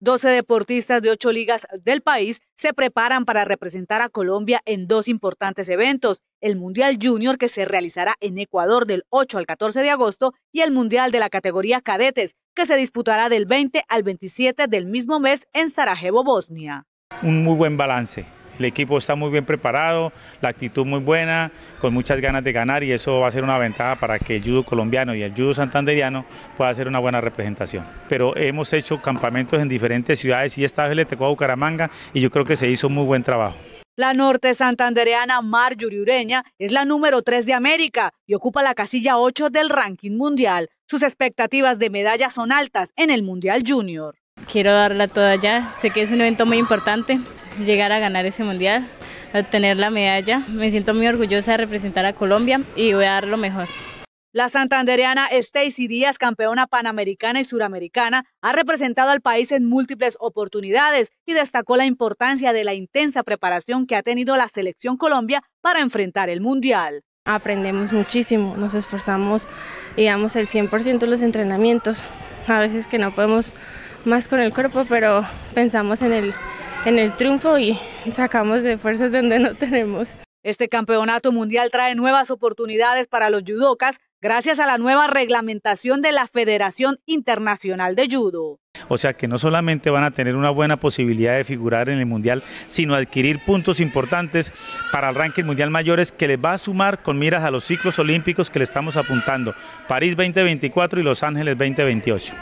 12 deportistas de ocho ligas del país se preparan para representar a Colombia en dos importantes eventos, el Mundial Junior que se realizará en Ecuador del 8 al 14 de agosto y el Mundial de la categoría cadetes que se disputará del 20 al 27 del mismo mes en Sarajevo, Bosnia. Un muy buen balance el equipo está muy bien preparado, la actitud muy buena, con muchas ganas de ganar y eso va a ser una ventaja para que el judo colombiano y el judo santanderiano pueda hacer una buena representación. Pero hemos hecho campamentos en diferentes ciudades y esta vez le Bucaramanga y yo creo que se hizo muy buen trabajo. La norte santandereana Mar Ureña es la número 3 de América y ocupa la casilla 8 del ranking mundial. Sus expectativas de medalla son altas en el Mundial Junior quiero darla toda ya. Sé que es un evento muy importante, llegar a ganar ese mundial, obtener la medalla. Me siento muy orgullosa de representar a Colombia y voy a dar lo mejor. La santandereana Stacy Díaz, campeona panamericana y suramericana, ha representado al país en múltiples oportunidades y destacó la importancia de la intensa preparación que ha tenido la selección Colombia para enfrentar el Mundial. Aprendemos muchísimo, nos esforzamos y damos el 100% los entrenamientos. A veces que no podemos más con el cuerpo, pero pensamos en el, en el triunfo y sacamos de fuerzas donde no tenemos. Este campeonato mundial trae nuevas oportunidades para los judocas gracias a la nueva reglamentación de la Federación Internacional de Judo. O sea que no solamente van a tener una buena posibilidad de figurar en el Mundial, sino adquirir puntos importantes para el ranking mundial mayores que les va a sumar con miras a los ciclos olímpicos que le estamos apuntando, París 2024 y Los Ángeles 2028.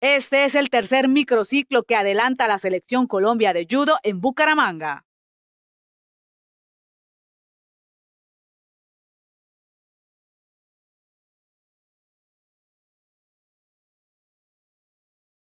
Este es el tercer microciclo que adelanta la selección Colombia de judo en Bucaramanga.